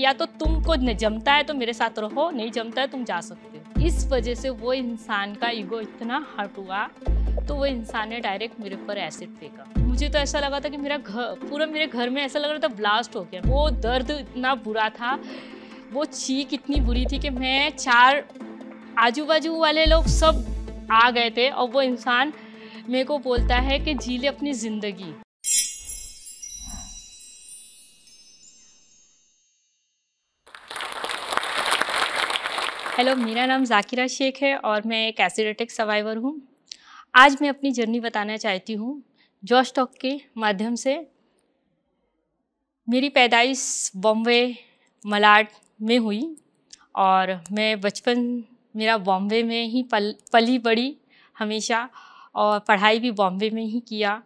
या तो तुमको जमता है तो मेरे साथ रहो नहीं जमता है तुम जा सकते हो इस वजह से वो इंसान का ईगो इतना हट हुआ तो वो इंसान ने डायरेक्ट मेरे ऊपर एसिड फेंका मुझे तो ऐसा लगा था कि मेरा घर पूरा मेरे घर में ऐसा लग रहा था ब्लास्ट हो गया वो दर्द इतना बुरा था वो चीख इतनी बुरी थी कि मैं चार आजू बाजू वाले लोग सब आ गए थे और वो इंसान मेरे को बोलता है कि जी ले अपनी ज़िंदगी हेलो मेरा नाम जाकिरा शेख है और मैं एक एसिडेटिक सर्वाइवर हूँ आज मैं अपनी जर्नी बताना चाहती हूँ जॉश टॉक के माध्यम से मेरी पैदाइश बॉम्बे मलाड में हुई और मैं बचपन मेरा बॉम्बे में ही पल पली बड़ी हमेशा और पढ़ाई भी बॉम्बे में ही किया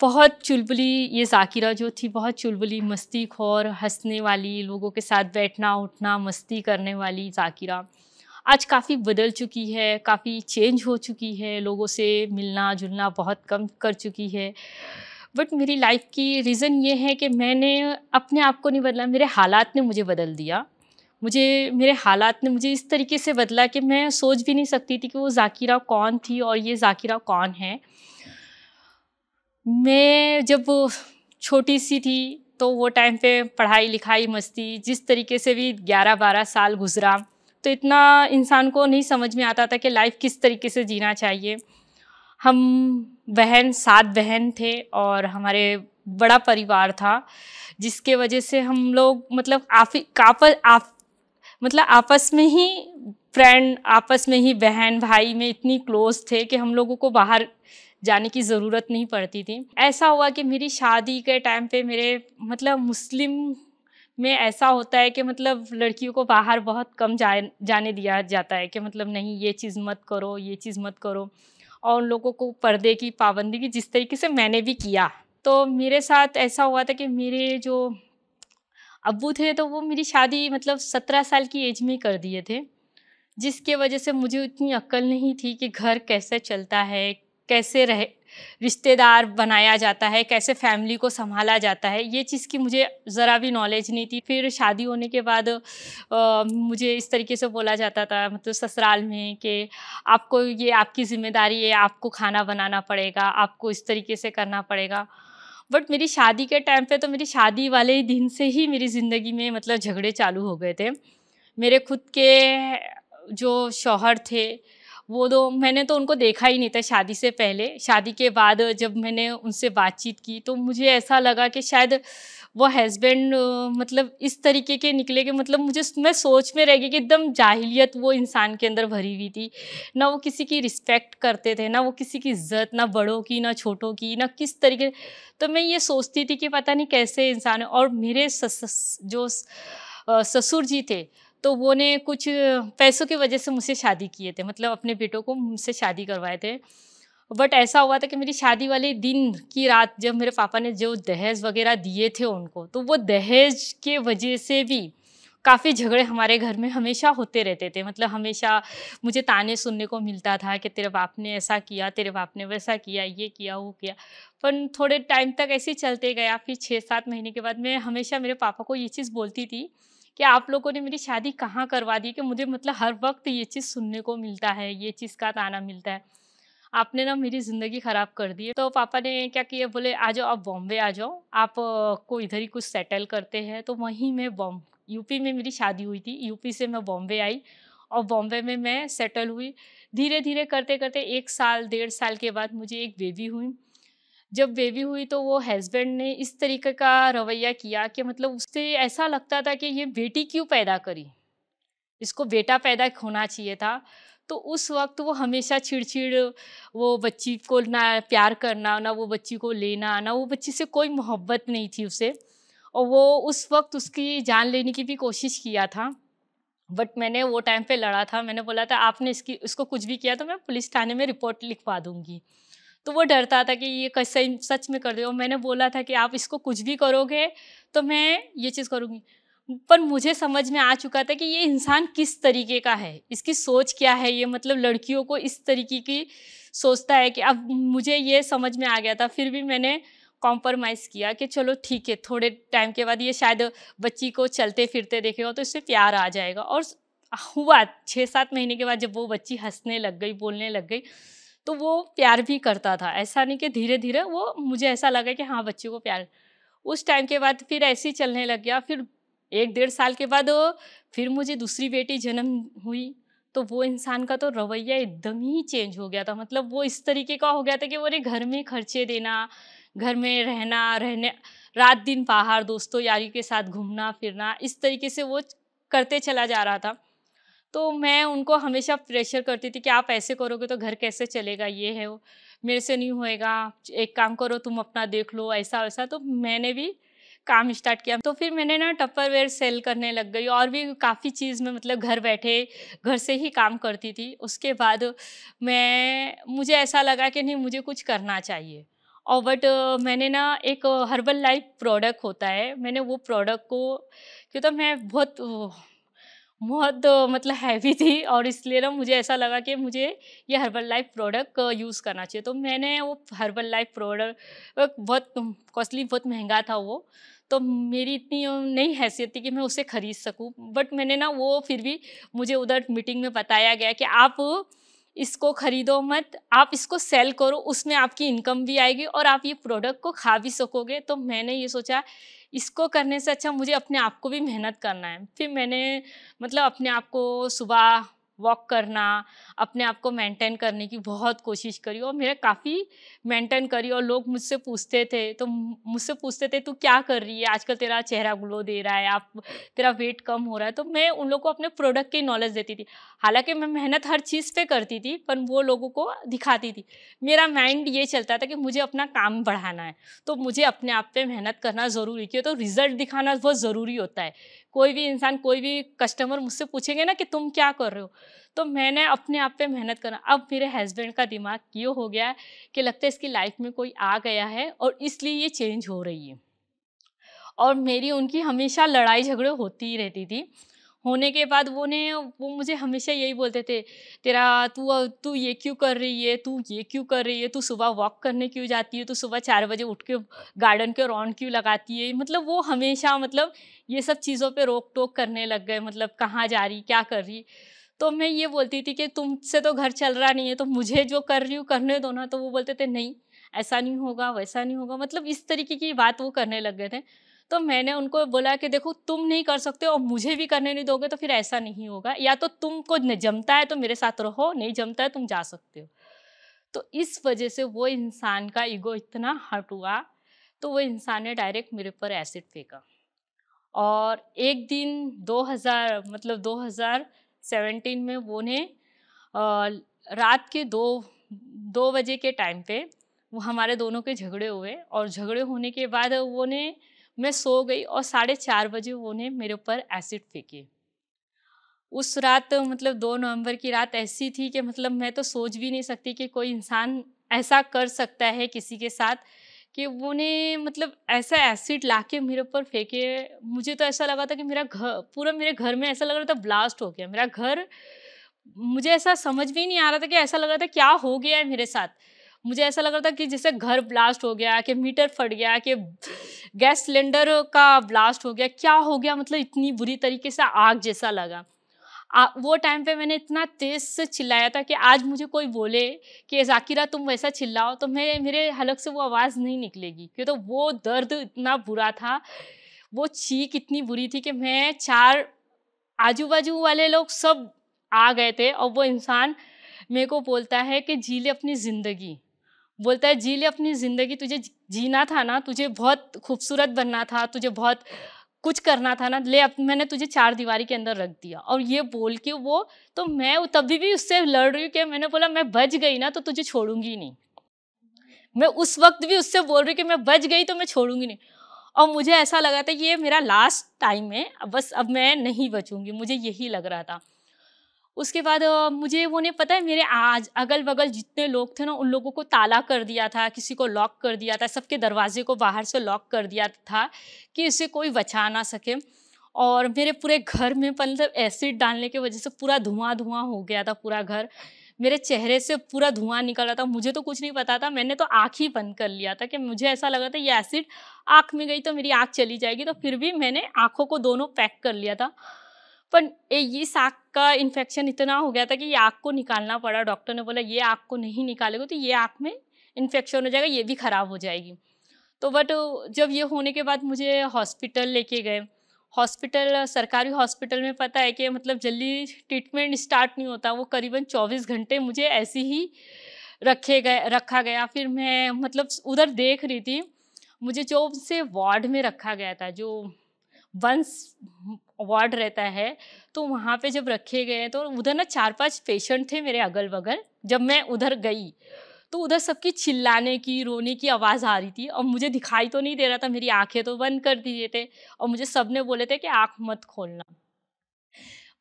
बहुत चुलबुली ये जाकिरा जो थी बहुत चुलबुली मस्ती खोर हंसने वाली लोगों के साथ बैठना उठना मस्ती करने वाली जाकिरा आज काफ़ी बदल चुकी है काफ़ी चेंज हो चुकी है लोगों से मिलना जुलना बहुत कम कर चुकी है बट मेरी लाइफ की रीज़न ये है कि मैंने अपने आप को नहीं बदला मेरे हालात ने मुझे बदल दिया मुझे मेरे हालात ने मुझे इस तरीके से बदला कि मैं सोच भी नहीं सकती थी कि वो जाकिरा कौन थी और ये जाकिरा कौन है मैं जब छोटी सी थी तो वो टाइम पे पढ़ाई लिखाई मस्ती जिस तरीके से भी ग्यारह बारह साल गुजरा तो इतना इंसान को नहीं समझ में आता था कि लाइफ किस तरीके से जीना चाहिए हम बहन सात बहन थे और हमारे बड़ा परिवार था जिसके वजह से हम लोग मतलब आफी आपस आप मतलब आपस में ही फ्रेंड आपस में ही बहन भाई में इतनी क्लोज थे कि हम लोगों को बाहर जाने की ज़रूरत नहीं पड़ती थी ऐसा हुआ कि मेरी शादी के टाइम पे मेरे मतलब मुस्लिम में ऐसा होता है कि मतलब लड़कियों को बाहर बहुत कम जा, जाने दिया जाता है कि मतलब नहीं ये चीज़ मत करो ये चीज़ मत करो और उन लोगों को पर्दे की पाबंदी की जिस तरीके से मैंने भी किया तो मेरे साथ ऐसा हुआ था कि मेरे जो अबू थे तो वो मेरी शादी मतलब सत्रह साल की एज में कर दिए थे जिसके वजह से मुझे इतनी अक्ल नहीं थी कि घर कैसे चलता है कैसे रहे रिश्तेदार बनाया जाता है कैसे फैमिली को संभाला जाता है ये चीज़ की मुझे ज़रा भी नॉलेज नहीं थी फिर शादी होने के बाद आ, मुझे इस तरीके से बोला जाता था मतलब ससुराल में कि आपको ये आपकी जिम्मेदारी है आपको खाना बनाना पड़ेगा आपको इस तरीके से करना पड़ेगा बट मेरी शादी के टाइम पे तो मेरी शादी वाले दिन से ही मेरी ज़िंदगी में मतलब झगड़े चालू हो गए थे मेरे खुद के जो शौहर थे वो दो तो मैंने तो उनको देखा ही नहीं था शादी से पहले शादी के बाद जब मैंने उनसे बातचीत की तो मुझे ऐसा लगा कि शायद वो हस्बैंड मतलब इस तरीके के निकले कि मतलब मुझे मैं सोच में रह गई कि एकदम जाहिलियत वो इंसान के अंदर भरी हुई थी ना वो किसी की रिस्पेक्ट करते थे ना वो किसी की इज्जत ना बड़ों की ना छोटों की ना किस तरीके तो मैं ये सोचती थी कि पता नहीं कैसे इंसान है और मेरे सस, जो ससुर जी थे तो वो ने कुछ पैसों की वजह से मुझसे शादी किए थे मतलब अपने बेटों को मुझसे शादी करवाए थे बट ऐसा हुआ था कि मेरी शादी वाले दिन की रात जब मेरे पापा ने जो दहेज वगैरह दिए थे उनको तो वो दहेज के वजह से भी काफ़ी झगड़े हमारे घर में हमेशा होते रहते थे मतलब हमेशा मुझे ताने सुनने को मिलता था कि तेरे बाप ने ऐसा किया तेरे बाप ने वैसा किया ये किया वो किया पर थोड़े टाइम तक ऐसे ही चलते गया फिर छः सात महीने के बाद मैं हमेशा मेरे पापा को ये चीज़ बोलती थी कि आप लोगों ने मेरी शादी कहाँ करवा दी कि मुझे मतलब हर वक्त ये चीज़ सुनने को मिलता है ये चीज़ का ताना मिलता है आपने ना मेरी ज़िंदगी ख़राब कर दी है तो पापा ने क्या किया बोले आ जाओ आप बॉम्बे आ जाओ आप को इधर ही कुछ सेटल करते हैं तो वहीं मैं बॉम यूपी में मेरी शादी हुई थी यूपी से मैं बॉम्बे आई और बॉम्बे में मैं सेटल हुई धीरे धीरे करते करते एक साल डेढ़ साल के बाद मुझे एक बेबी हुई जब बेबी हुई तो वो हस्बैंड ने इस तरीके का रवैया किया कि मतलब उससे ऐसा लगता था कि ये बेटी क्यों पैदा करी इसको बेटा पैदा होना चाहिए था तो उस वक्त वो हमेशा छिड़छिड़ वो बच्ची को ना प्यार करना ना वो बच्ची को लेना ना वो बच्ची से कोई मोहब्बत नहीं थी उसे और वो उस वक्त उसकी जान लेने की भी कोशिश किया था बट मैंने वो टाइम पे लड़ा था मैंने बोला था आपने इसकी उसको कुछ भी किया तो मैं पुलिस थाने में रिपोर्ट लिखवा दूँगी तो वो डरता था कि ये कैसे सच में कर दो और मैंने बोला था कि आप इसको कुछ भी करोगे तो मैं ये चीज़ करूँगी पर मुझे समझ में आ चुका था कि ये इंसान किस तरीके का है इसकी सोच क्या है ये मतलब लड़कियों को इस तरीके की सोचता है कि अब मुझे ये समझ में आ गया था फिर भी मैंने कॉम्प्रोमाइज़ किया कि चलो ठीक है थोड़े टाइम के बाद ये शायद बच्ची को चलते फिरते देखेगा तो इससे प्यार आ जाएगा और हुआ छः सात महीने के बाद जब वो बच्ची हंसने लग गई बोलने लग गई तो वो प्यार भी करता था ऐसा नहीं कि धीरे धीरे वो मुझे ऐसा लगा कि हाँ बच्चे को प्यार उस टाइम के बाद फिर ऐसे ही चलने लग गया फिर एक डेढ़ साल के बाद फिर मुझे दूसरी बेटी जन्म हुई तो वो इंसान का तो रवैया एकदम ही चेंज हो गया था मतलब वो इस तरीके का हो गया था कि वो घर में खर्चे देना घर में रहना रहने रात दिन बाहर दोस्तों यारी के साथ घूमना फिरना इस तरीके से वो करते चला जा रहा था तो मैं उनको हमेशा प्रेशर करती थी कि आप ऐसे करोगे तो घर कैसे चलेगा ये है वो मेरे से नहीं होएगा एक काम करो तुम अपना देख लो ऐसा वैसा तो मैंने भी काम स्टार्ट किया तो फिर मैंने ना टप्परवेयर सेल करने लग गई और भी काफ़ी चीज़ में मतलब घर बैठे घर से ही काम करती थी उसके बाद मैं मुझे ऐसा लगा कि नहीं मुझे कुछ करना चाहिए और बट मैंने ना एक हर्बल लाइफ प्रोडक्ट होता है मैंने वो प्रोडक्ट को क्यों तो मैं बहुत बहुत मतलब हैवी थी और इसलिए ना मुझे ऐसा लगा कि मुझे ये हर्बल लाइफ प्रोडक्ट यूज़ करना चाहिए तो मैंने वो हर्बल लाइफ प्रोडक्ट बहुत कॉस्टली बहुत महंगा था वो तो मेरी इतनी नहीं हैसियत थी कि मैं उसे ख़रीद सकूँ बट मैंने ना वो फिर भी मुझे उधर मीटिंग में बताया गया कि आप इसको खरीदो मत आप इसको सेल करो उसमें आपकी इनकम भी आएगी और आप ये प्रोडक्ट को खा भी सकोगे तो मैंने ये सोचा इसको करने से अच्छा मुझे अपने आप को भी मेहनत करना है फिर मैंने मतलब अपने आप को सुबह वॉक करना अपने आप को मेंटेन करने की बहुत कोशिश करी और मेरे काफ़ी मेंटेन करी और लोग मुझसे पूछते थे तो मुझसे पूछते थे तू क्या कर रही है आजकल तेरा चेहरा ग्लो दे रहा है आप तेरा वेट कम हो रहा है तो मैं उन लोग को अपने प्रोडक्ट की नॉलेज देती थी हालांकि मैं मेहनत हर चीज़ पे करती थी पर वो लोगों को दिखाती थी मेरा माइंड ये चलता था कि मुझे अपना काम बढ़ाना है तो मुझे अपने आप पर मेहनत करना ज़रूरी क्यों तो रिज़ल्ट दिखाना बहुत ज़रूरी होता है कोई भी इंसान कोई भी कस्टमर मुझसे पूछेंगे ना कि तुम क्या कर रहे हो तो मैंने अपने आप पे मेहनत करना अब मेरे हस्बैंड का दिमाग ये हो गया कि लगता है इसकी लाइफ में कोई आ गया है और इसलिए ये चेंज हो रही है और मेरी उनकी हमेशा लड़ाई झगड़े होती ही रहती थी होने के बाद वो ने वो मुझे हमेशा यही बोलते थे तेरा तू तू ये क्यों कर रही है तू ये क्यों कर रही है तू सुबह वॉक करने क्यों जाती है तू सुबह चार बजे उठ के गार्डन के रॉन क्यों लगाती है मतलब वो हमेशा मतलब ये सब चीज़ों पे रोक टोक करने लग गए मतलब कहाँ जा रही क्या कर रही तो मैं ये बोलती थी कि तुमसे तो घर चल रहा नहीं है तो मुझे जो कर रही हूँ करने दो ना तो वो बोलते थे नहीं ऐसा नहीं होगा वैसा नहीं होगा मतलब इस तरीके की बात वो करने लग गए थे तो मैंने उनको बोला कि देखो तुम नहीं कर सकते और मुझे भी करने नहीं दोगे तो फिर ऐसा नहीं होगा या तो तुमको जमता है तो मेरे साथ रहो नहीं जमता है तुम जा सकते हो तो इस वजह से वो इंसान का ईगो इतना हट हुआ तो वो इंसान ने डायरेक्ट मेरे पर एसिड फेंका और एक दिन 2000 मतलब 2017 में वो ने रात के दो दो बजे के टाइम पे वो हमारे दोनों के झगड़े हुए और झगड़े होने के बाद वो ने मैं सो गई और साढ़े चार बजे उन्होंने मेरे ऊपर एसिड फेंके उस रात मतलब दो नवंबर की रात ऐसी थी कि मतलब मैं तो सोच भी नहीं सकती कि कोई इंसान ऐसा कर सकता है किसी के साथ कि वो ने मतलब ऐसा एसिड ला के मेरे ऊपर फेंके मुझे तो ऐसा लगा था कि मेरा घर पूरा मेरे घर में ऐसा लग रहा था ब्लास्ट हो गया मेरा घर मुझे ऐसा समझ भी नहीं आ रहा था कि ऐसा लग रहा था क्या हो गया है मेरे साथ मुझे ऐसा लग रहा था कि जैसे घर ब्लास्ट हो गया कि मीटर फट गया कि गैस सिलेंडर का ब्लास्ट हो गया क्या हो गया मतलब इतनी बुरी तरीके से आग जैसा लगा आ, वो टाइम पे मैंने इतना तेज़ से चिल्लाया था कि आज मुझे कोई बोले कि जाकिरा तुम वैसा चिल्लाओ तो मैं मेरे हलक से वो आवाज़ नहीं निकलेगी क्यों तो वो दर्द इतना बुरा था वो चीख इतनी बुरी थी कि मैं चार आजू बाजू वाले लोग सब आ गए थे और वो इंसान मेरे को बोलता है कि जी ले अपनी ज़िंदगी बोलता है जी ले अपनी ज़िंदगी तुझे जीना था ना तुझे बहुत खूबसूरत बनना था तुझे बहुत कुछ करना था ना ले अब मैंने तुझे चार दीवारी के अंदर रख दिया और ये बोल के वो तो मैं तभी भी उससे लड़ रही हूँ कि मैंने बोला मैं बच गई ना तो तुझे छोड़ूंगी नहीं मैं उस वक्त भी उससे बोल रही हूँ कि मैं बच गई तो मैं छोड़ूंगी नहीं और मुझे ऐसा लगा था ये मेरा लास्ट टाइम है बस अब मैं नहीं बचूंगी मुझे यही लग रहा था उसके बाद मुझे वो ने पता है मेरे आज अगल बगल जितने लोग थे ना उन लोगों को ताला कर दिया था किसी को लॉक कर दिया था सबके दरवाजे को बाहर से लॉक कर दिया था कि इसे कोई बचा ना सके और मेरे पूरे घर में मतलब एसिड डालने की वजह से पूरा धुआं धुआं हो गया था पूरा घर मेरे चेहरे से पूरा धुआं निकल रहा था मुझे तो कुछ नहीं पता था मैंने तो आँख ही बंद कर लिया था कि मुझे ऐसा लगा था ये एसिड आँख में गई तो मेरी आँख चली जाएगी तो फिर भी मैंने आँखों को दोनों पैक कर लिया था पर इस आँख का इन्फेक्शन इतना हो गया था कि ये आँख को निकालना पड़ा डॉक्टर ने बोला ये आँख को नहीं निकालेगा तो ये आँख में इन्फेक्शन हो जाएगा ये भी ख़राब हो जाएगी तो बट जब ये होने के बाद मुझे हॉस्पिटल लेके गए हॉस्पिटल सरकारी हॉस्पिटल में पता है कि मतलब जल्दी ट्रीटमेंट स्टार्ट नहीं होता वो करीबन 24 घंटे मुझे ऐसे ही रखे गए रखा गया फिर मैं मतलब उधर देख रही थी मुझे जो से वार्ड में रखा गया था जो वंस वार्ड रहता है तो वहाँ पे जब रखे गए तो उधर ना चार पांच पेशेंट थे मेरे अगल बगल जब मैं उधर गई तो उधर सबकी चिल्लाने की रोने की आवाज़ आ रही थी और मुझे दिखाई तो नहीं दे रहा था मेरी आंखें तो बंद कर दिए थे और मुझे सब ने बोले थे कि आँख मत खोलना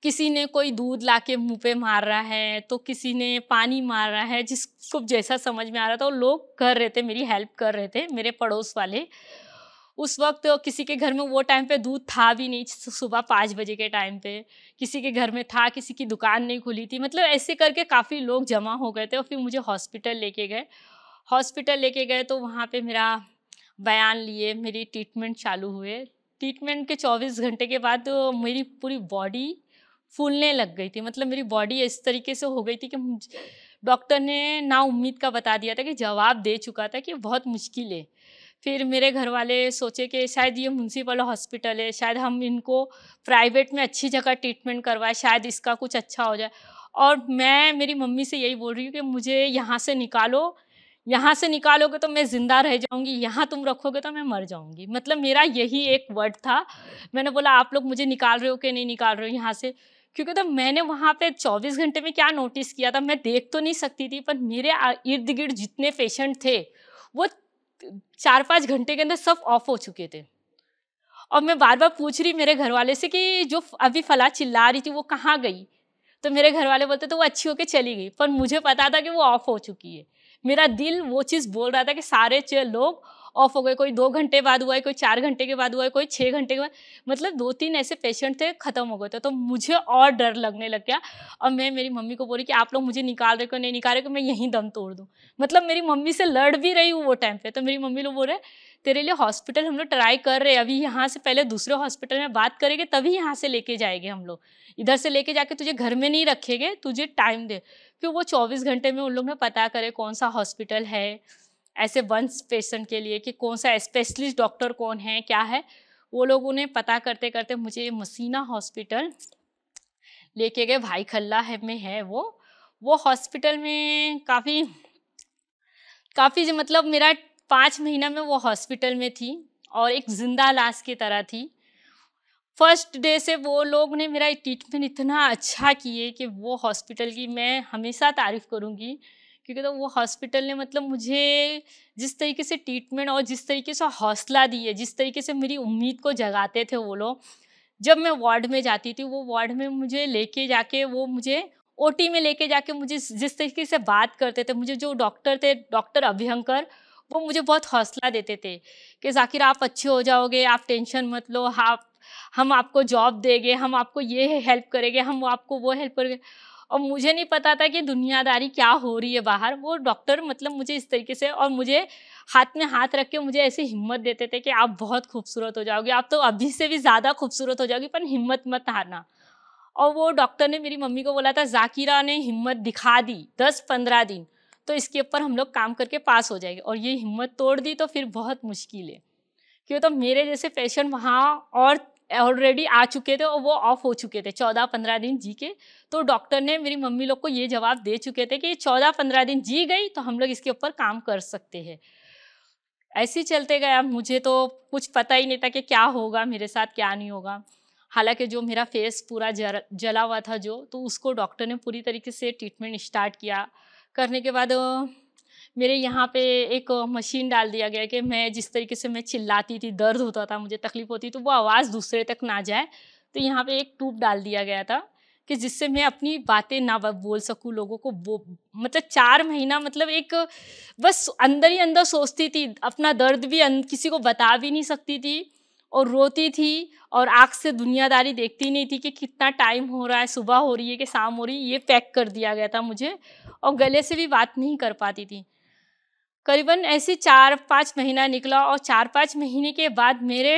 किसी ने कोई दूध ला के मुँह पे मार रहा है तो किसी ने पानी मार रहा है जिसको जैसा समझ में आ रहा था वो लोग कर रहे थे मेरी हेल्प कर रहे थे मेरे पड़ोस वाले उस वक्त किसी के घर में वो टाइम पे दूध था भी नहीं सुबह पाँच बजे के टाइम पे किसी के घर में था किसी की दुकान नहीं खुली थी मतलब ऐसे करके काफ़ी लोग जमा हो गए थे और फिर मुझे हॉस्पिटल लेके गए हॉस्पिटल लेके गए तो वहाँ पे मेरा बयान लिए मेरी ट्रीटमेंट चालू हुए ट्रीटमेंट के 24 घंटे के बाद तो मेरी पूरी बॉडी फूलने लग गई थी मतलब मेरी बॉडी इस तरीके से हो गई थी कि डॉक्टर ने ना उम्मीद का बता दिया था कि जवाब दे चुका था कि बहुत मुश्किल है फिर मेरे घर वाले सोचे कि शायद ये म्यूनसिपल हॉस्पिटल है शायद हम इनको प्राइवेट में अच्छी जगह ट्रीटमेंट करवाएं शायद इसका कुछ अच्छा हो जाए और मैं मेरी मम्मी से यही बोल रही हूँ कि मुझे यहाँ से निकालो यहाँ से निकालोगे तो मैं ज़िंदा रह जाऊँगी यहाँ तुम रखोगे तो मैं मर जाऊँगी मतलब मेरा यही एक वर्ड था मैंने बोला आप लोग मुझे निकाल रहे हो कि नहीं निकाल रहे हो यहाँ से क्योंकि तो मैंने वहाँ पे 24 घंटे में क्या नोटिस किया था मैं देख तो नहीं सकती थी पर मेरे इर्द गिर्द जितने पेशेंट थे वो चार पाँच घंटे के अंदर सब ऑफ हो चुके थे और मैं बार बार पूछ रही मेरे घर वाले से कि जो अभी फला चिल्ला रही थी वो कहाँ गई तो मेरे घर वाले बोलते तो वो अच्छी होकर चली गई पर मुझे पता था कि वो ऑफ हो चुकी है मेरा दिल वो चीज़ बोल रहा था कि सारे लोग ऑफ हो गए कोई दो घंटे बाद हुआ है कोई चार घंटे के बाद हुआ है कोई छः घंटे के बाद मतलब दो तीन ऐसे पेशेंट थे ख़त्म हो गए थे तो मुझे और डर लगने लग गया और मैं मेरी मम्मी को बोली कि आप लोग मुझे निकाल रहे हो नहीं निकाल रहे हो मैं यहीं दम तोड़ दूँ मतलब मेरी मम्मी से लड़ भी रही हूँ वो टाइम पर तो मेरी मम्मी लोग बोल रहे तेरे लिए हॉस्पिटल हम लोग ट्राई कर रहे हैं अभी यहाँ से पहले दूसरे हॉस्पिटल में बात करेंगे तभी यहाँ से लेके जाएंगे हम लोग इधर से लेके जाके तुझे घर में नहीं रखेंगे तुझे टाइम दे फिर वो चौबीस घंटे में उन लोग ने पता करे कौन सा हॉस्पिटल है ऐसे वन पेशेंट के लिए कि कौन सा स्पेशलिस्ट डॉक्टर कौन है क्या है वो लोग उन्हें पता करते करते मुझे मसीना हॉस्पिटल लेके गए भाई खल्ला है में है वो वो हॉस्पिटल में काफ़ी काफ़ी मतलब मेरा पाँच महीना में वो हॉस्पिटल में थी और एक जिंदा लाश की तरह थी फर्स्ट डे से वो लोग ने मेरा ट्रीटमेंट इतना अच्छा किए कि वो हॉस्पिटल की मैं हमेशा तारीफ़ करूँगी क्योंकि तो वो हॉस्पिटल ने मतलब मुझे जिस तरीके से ट्रीटमेंट और जिस तरीके से हौसला दी है जिस तरीके से मेरी उम्मीद को जगाते थे वो लोग जब मैं वार्ड में जाती थी वो वार्ड में मुझे लेके जाके वो मुझे ओ में लेके जाके मुझे जिस तरीके से बात करते थे मुझे जो डॉक्टर थे डॉक्टर अभ्यंकर वो मुझे बहुत हौसला देते थे कि जाकिर आप अच्छे हो जाओगे आप टेंशन मत लो आप हम आपको जॉब देंगे हम आपको ये हेल्प करेंगे हम आपको वो हेल्प करेंगे और मुझे नहीं पता था कि दुनियादारी क्या हो रही है बाहर वो डॉक्टर मतलब मुझे इस तरीके से और मुझे हाथ में हाथ रख के मुझे ऐसी हिम्मत देते थे कि आप बहुत खूबसूरत हो जाओगे आप तो अभी से भी ज़्यादा खूबसूरत हो जाओगी पर हिम्मत मत हारना और वो डॉक्टर ने मेरी मम्मी को बोला था जाकिरा ने हिम्मत दिखा दी दस पंद्रह दिन तो इसके ऊपर हम लोग काम करके पास हो जाएंगे और ये हिम्मत तोड़ दी तो फिर बहुत मुश्किल है क्यों तो मेरे जैसे पेशेंट वहाँ और ऑलरेडी आ चुके थे और वो ऑफ हो चुके थे चौदह पंद्रह दिन जी के तो डॉक्टर ने मेरी मम्मी लोग को ये जवाब दे चुके थे कि चौदह पंद्रह दिन जी गई तो हम लोग इसके ऊपर काम कर सकते हैं ऐसे ही चलते गया मुझे तो कुछ पता ही नहीं था कि क्या होगा मेरे साथ क्या नहीं होगा हालांकि जो मेरा फेस पूरा जर, जला हुआ था जो तो उसको डॉक्टर ने पूरी तरीके से ट्रीटमेंट स्टार्ट किया करने के बाद मेरे यहाँ पे एक मशीन डाल दिया गया कि मैं जिस तरीके से मैं चिल्लाती थी दर्द होता था मुझे तकलीफ होती तो वो आवाज़ दूसरे तक ना जाए तो यहाँ पे एक ट्यूब डाल दिया गया था कि जिससे मैं अपनी बातें ना बोल सकूँ लोगों को वो मतलब चार महीना मतलब एक बस अंदर ही अंदर सोचती थी अपना दर्द भी किसी को बता भी नहीं सकती थी और रोती थी और आँख से दुनियादारी देखती नहीं थी कि कितना टाइम हो रहा है सुबह हो रही है कि शाम हो रही है ये पैक कर दिया गया था मुझे और गले से भी बात नहीं कर पाती थी करीबन ऐसे चार पाँच महीना निकला और चार पाँच महीने के बाद मेरे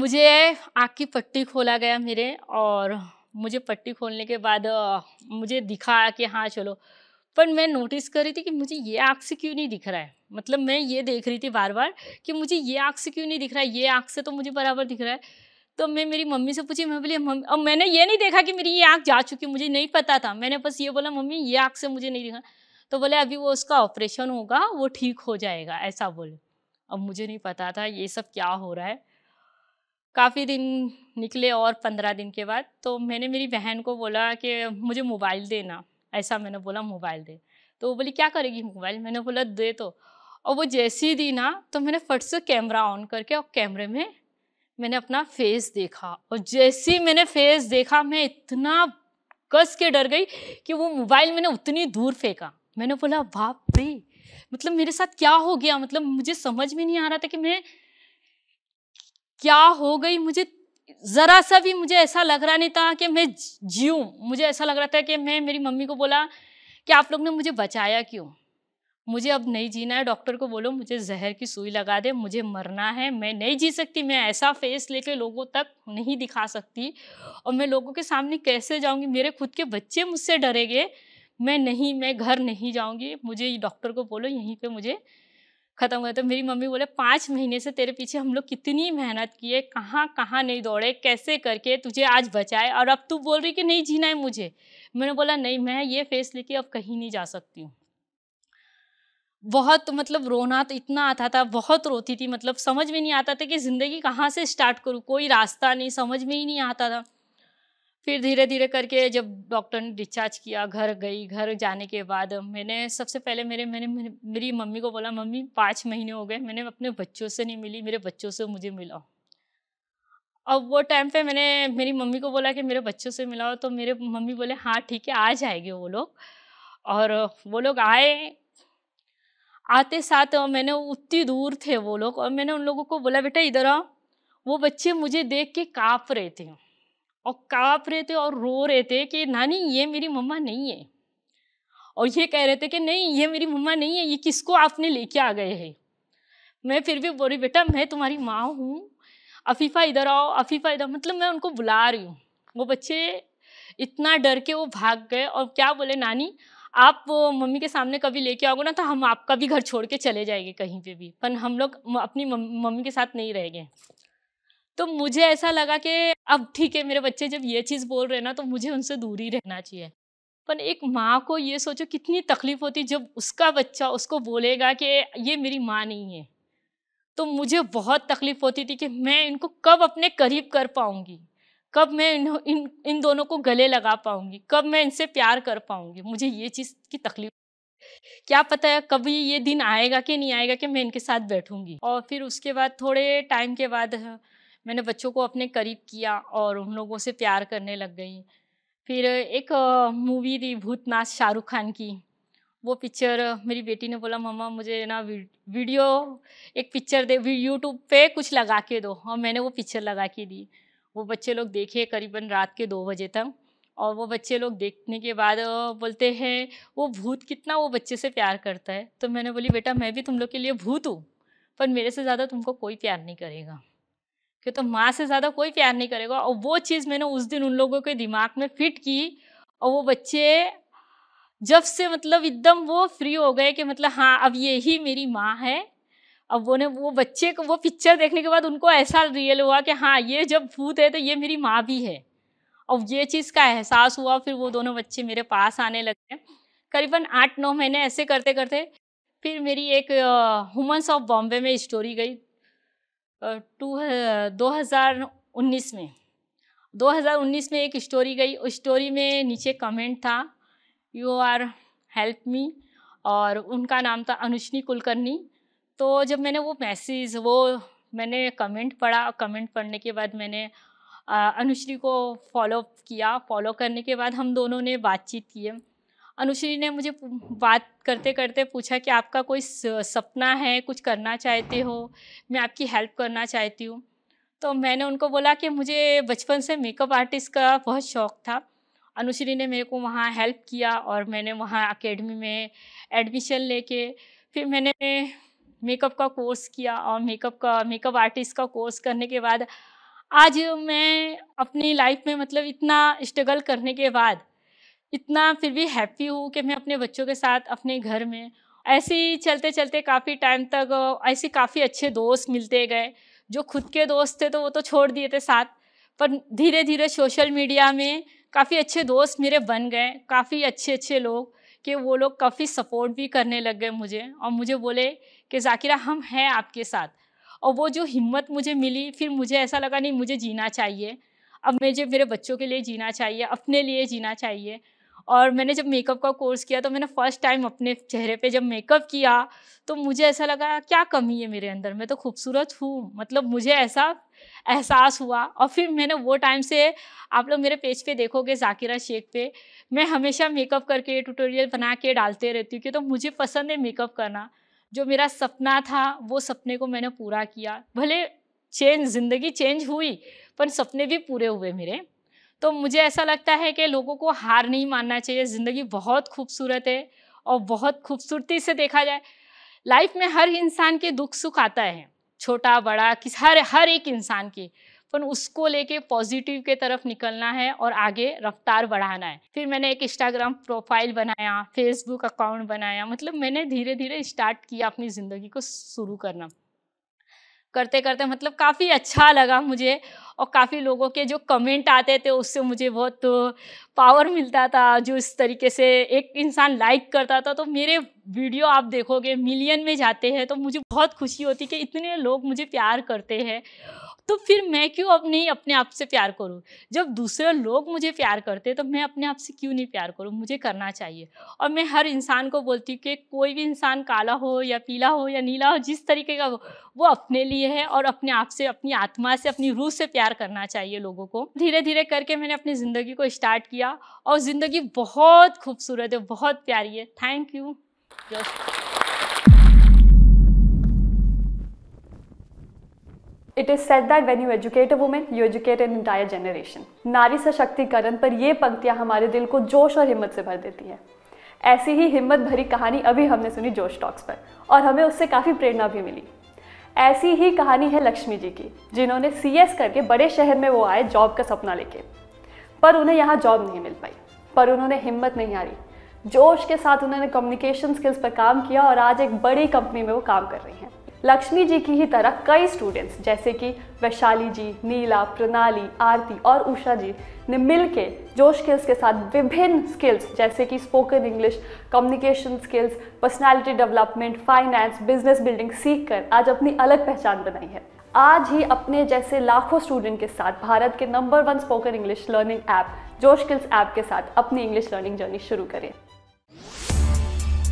मुझे आँख की पट्टी खोला गया मेरे और मुझे पट्टी खोलने के बाद मुझे दिखा कि हाँ चलो पर मैं नोटिस कर रही थी कि मुझे ये आँख से क्यों नहीं दिख रहा है मतलब मैं ये देख रही थी बार बार कि मुझे ये आँख से क्यों नहीं दिख रहा है ये आँख से तो मुझे बराबर दिख रहा है तो मैं मेरी मम्मी से पूछी मैं बोली मम्मी अब मैंने ये नहीं देखा कि मेरी ये आँख जा चुकी मुझे नहीं पता था मैंने बस ये बोला मम्मी ये आँख से मुझे नहीं दिखा तो बोले अभी वो उसका ऑपरेशन होगा वो ठीक हो जाएगा ऐसा बोले अब मुझे नहीं पता था ये सब क्या हो रहा है काफ़ी दिन निकले और पंद्रह दिन के बाद तो मैंने मेरी बहन को बोला कि मुझे मोबाइल देना ऐसा मैंने बोला मोबाइल दे तो वो बोली क्या करेगी मोबाइल मैंने बोला दे तो और वो जैसे ही दी ना तो मैंने फट से कैमरा ऑन करके और कैमरे में मैंने अपना फेस देखा और जैसे ही मैंने फेस देखा मैं इतना कस के डर गई कि वो मोबाइल मैंने उतनी दूर फेंका मैंने बोला बाप रे मतलब मेरे साथ क्या हो गया मतलब मुझे समझ में नहीं आ रहा था कि मैं क्या हो गई मुझे ज़रा सा भी मुझे ऐसा लग रहा नहीं था कि मैं जीऊँ मुझे ऐसा लग रहा था कि मैं मेरी मम्मी को बोला कि आप लोग ने मुझे बचाया क्यों मुझे अब नहीं जीना है डॉक्टर को बोलो मुझे जहर की सुई लगा दे मुझे मरना है मैं नहीं जी सकती मैं ऐसा फेस लेके लोगों तक नहीं दिखा सकती और मैं लोगों के सामने कैसे जाऊंगी मेरे खुद के बच्चे मुझसे डरेंगे मैं नहीं मैं घर नहीं जाऊँगी मुझे डॉक्टर को बोलो यहीं पर मुझे ख़त्म हुआ तो मेरी मम्मी बोले पाँच महीने से तेरे पीछे हम लोग कितनी मेहनत किए कहाँ कहाँ नहीं दौड़े कैसे करके तुझे आज बचाए और अब तू बोल रही कि नहीं जीना है मुझे मैंने बोला नहीं मैं ये फेस लेके अब कहीं नहीं जा सकती हूँ बहुत मतलब रोना तो इतना आता था बहुत रोती थी मतलब समझ में नहीं आता था कि ज़िंदगी कहाँ से स्टार्ट करूँ कोई रास्ता नहीं समझ में ही नहीं आता था फिर धीरे धीरे करके जब डॉक्टर ने डिस्चार्ज किया घर गई घर जाने के बाद मैंने सबसे पहले मेरे मैंने मेरी मम्मी को बोला मम्मी पाँच महीने हो गए मैंने अपने बच्चों से नहीं मिली मेरे बच्चों से मुझे मिलाओ अब वो टाइम पे मैंने मेरी मम्मी को बोला कि मेरे बच्चों से मिलाओ तो मेरे मम्मी बोले हाँ ठीक है आ जाएंगे वो लोग और वो लोग आए आते साथ मैंने उतनी दूर थे वो लोग और मैंने उन लोगों को बोला बेटा इधर आओ वो बच्चे मुझे देख के काँप रहे थे और काँप रहे थे और रो रहे थे कि नानी ये मेरी मम्मा नहीं है और ये कह रहे थे कि नहीं ये मेरी मम्मा नहीं है ये किसको आपने लेके आ गए हैं मैं फिर भी बोली बेटा मैं तुम्हारी माँ हूँ अफीफ़ा इधर आओ अफीफ़ा इधर मतलब मैं उनको बुला रही हूँ वो बच्चे इतना डर के वो भाग गए और क्या बोले नानी आप मम्मी के सामने कभी लेके आओगे ना तो हम आपका भी घर छोड़ के चले जाएंगे कहीं पे भी पर हम लोग अपनी मम्मी के साथ नहीं रहेंगे तो मुझे ऐसा लगा कि अब ठीक है मेरे बच्चे जब ये चीज़ बोल रहे हैं ना तो मुझे उनसे दूर ही रहना चाहिए पर एक माँ को ये सोचो कितनी तकलीफ होती जब उसका बच्चा उसको बोलेगा कि ये मेरी माँ नहीं है तो मुझे बहुत तकलीफ होती थी कि मैं इनको कब अपने करीब कर पाऊँगी कब मैं इन इन इन दोनों को गले लगा पाऊँगी कब मैं इनसे प्यार कर पाऊँगी मुझे ये चीज़ की तकलीफ क्या पता है कभी ये दिन आएगा कि नहीं आएगा कि मैं इनके साथ बैठूंगी और फिर उसके बाद थोड़े टाइम के बाद मैंने बच्चों को अपने करीब किया और उन लोगों से प्यार करने लग गई फिर एक मूवी थी भूतनाथ शाहरुख खान की वो पिक्चर मेरी बेटी ने बोला मम्मा मुझे ना वीडियो एक पिक्चर दे यूट्यूब पे कुछ लगा के दो और मैंने वो पिक्चर लगा के दी वो बच्चे लोग देखे करीबन रात के दो बजे तक और वो बच्चे लोग देखने के बाद बोलते हैं वो भूत कितना वो बच्चे से प्यार करता है तो मैंने बोली बेटा मैं भी तुम लोग के लिए भूत हूँ पर मेरे से ज़्यादा तुमको कोई प्यार नहीं करेगा कि तो माँ से ज़्यादा कोई प्यार नहीं करेगा और वो चीज़ मैंने उस दिन उन लोगों के दिमाग में फिट की और वो बच्चे जब से मतलब एकदम वो फ्री हो गए कि मतलब हाँ अब ये ही मेरी माँ है अब वो ने वो बच्चे को वो पिक्चर देखने के बाद उनको ऐसा रियल हुआ कि हाँ ये जब भूत है तो ये मेरी माँ भी है और ये चीज़ का एहसास हुआ फिर वो दोनों बच्चे मेरे पास आने लगे करीबन आठ नौ महीने ऐसे करते करते फिर मेरी एक हुमन्स ऑफ बॉम्बे में स्टोरी गई टू दो हज़ार उन्नीस में 2019 में एक स्टोरी गई उस स्टोरी में नीचे कमेंट था यू आर हेल्प मी और उनका नाम था अनुष्णी कुलकर्णी तो जब मैंने वो मैसेज वो मैंने कमेंट पढ़ा कमेंट पढ़ने के बाद मैंने अनुश्री को फॉलो किया फॉलो करने के बाद हम दोनों ने बातचीत की अनुश्री ने मुझे बात करते करते पूछा कि आपका कोई सपना है कुछ करना चाहते हो मैं आपकी हेल्प करना चाहती हूँ तो मैंने उनको बोला कि मुझे बचपन से मेकअप आर्टिस्ट का बहुत शौक़ था अनुश्री ने मेरे को वहाँ हेल्प किया और मैंने वहाँ अकेडमी में एडमिशन लेके फिर मैंने मेकअप का कोर्स किया और मेकअप का मेकअप आर्टिस्ट का कोर्स करने के बाद आज मैं अपनी लाइफ में मतलब इतना स्ट्रगल करने के बाद इतना फिर भी हैप्पी हूँ कि मैं अपने बच्चों के साथ अपने घर में ऐसे ही चलते चलते काफ़ी टाइम तक ऐसे काफ़ी अच्छे दोस्त मिलते गए जो खुद के दोस्त थे तो वो तो छोड़ दिए थे साथ पर धीरे धीरे सोशल मीडिया में काफ़ी अच्छे दोस्त मेरे बन गए काफ़ी अच्छे अच्छे लोग कि वो लोग काफ़ी सपोर्ट भी करने लग गए मुझे और मुझे बोले कि जाकिरा हम हैं आपके साथ और वो जो हिम्मत मुझे मिली फिर मुझे ऐसा लगा नहीं मुझे जीना चाहिए अब मुझे मेरे बच्चों के लिए जीना चाहिए अपने लिए जीना चाहिए और मैंने जब मेकअप का कोर्स किया तो मैंने फ़र्स्ट टाइम अपने चेहरे पे जब मेकअप किया तो मुझे ऐसा लगा क्या कमी है मेरे अंदर मैं तो खूबसूरत हूँ मतलब मुझे ऐसा एहसास हुआ और फिर मैंने वो टाइम से आप लोग मेरे पेज पे देखोगे जाकिरा शेख पे मैं हमेशा मेकअप करके ट्यूटोरियल बना के डालते रहती हूँ क्योंकि तो मुझे पसंद है मेकअप करना जो मेरा सपना था वो सपने को मैंने पूरा किया भले चेंज ज़िंदगी चेंज हुई पर सपने भी पूरे हुए मेरे तो मुझे ऐसा लगता है कि लोगों को हार नहीं मानना चाहिए ज़िंदगी बहुत खूबसूरत है और बहुत खूबसूरती से देखा जाए लाइफ में हर इंसान के दुख सुख आता है छोटा बड़ा किस हर हर एक इंसान की पर उसको लेके पॉजिटिव के तरफ निकलना है और आगे रफ्तार बढ़ाना है फिर मैंने एक इंस्टाग्राम प्रोफाइल बनाया फेसबुक अकाउंट बनाया मतलब मैंने धीरे धीरे स्टार्ट किया अपनी ज़िंदगी को शुरू करना करते करते मतलब काफ़ी अच्छा लगा मुझे और काफ़ी लोगों के जो कमेंट आते थे उससे मुझे बहुत पावर मिलता था जो इस तरीके से एक इंसान लाइक करता था तो मेरे वीडियो आप देखोगे मिलियन में जाते हैं तो मुझे बहुत खुशी होती कि इतने लोग मुझे प्यार करते हैं तो फिर मैं क्यों अब नहीं अपने आप से प्यार करूँ जब दूसरे लोग मुझे प्यार करते तो मैं अपने आप से क्यों नहीं प्यार करूँ मुझे करना चाहिए और मैं हर इंसान को बोलती हूँ कि कोई भी इंसान काला हो या पीला हो या नीला हो जिस तरीके का हो वो अपने लिए है और अपने आप से अपनी आत्मा से अपनी रूह से प्यार करना चाहिए लोगों को धीरे धीरे करके मैंने अपनी ज़िंदगी को स्टार्ट किया और ज़िंदगी बहुत खूबसूरत है बहुत प्यारी है thank you it is said that when you educate a women you educate an entire generation नारी सशक्तिकरण पर ये पंक्तियाँ हमारे दिल को जोश और हिम्मत से भर देती है ऐसी ही हिम्मत भरी कहानी अभी हमने सुनी जोश टॉक्स पर और हमें उससे काफ़ी प्रेरणा भी मिली ऐसी ही कहानी है लक्ष्मी जी की जिन्होंने सी एस करके बड़े शहर में वो आए जॉब का सपना लेके पर उन्हें यहाँ जॉब नहीं मिल पाई पर उन्होंने हिम्मत नहीं हारी जोश के साथ उन्होंने कम्युनिकेशन स्किल्स पर काम किया और आज एक बड़ी कंपनी में वो काम कर रही हैं लक्ष्मी जी की ही तरह कई स्टूडेंट्स जैसे कि वैशाली जी नीला प्रणाली आरती और उषा जी ने के जो स्किल्स के साथ विभिन्न स्किल्स जैसे कि spoken English communication skills personality development finance business building सीख कर आज अपनी अलग पहचान बनाई है आज ही अपने जैसे लाखों स्टूडेंट के साथ भारत के number one spoken English learning app जो स्किल्स ऐप के साथ अपनी इंग्लिश लर्निंग जर्नी शुरू करें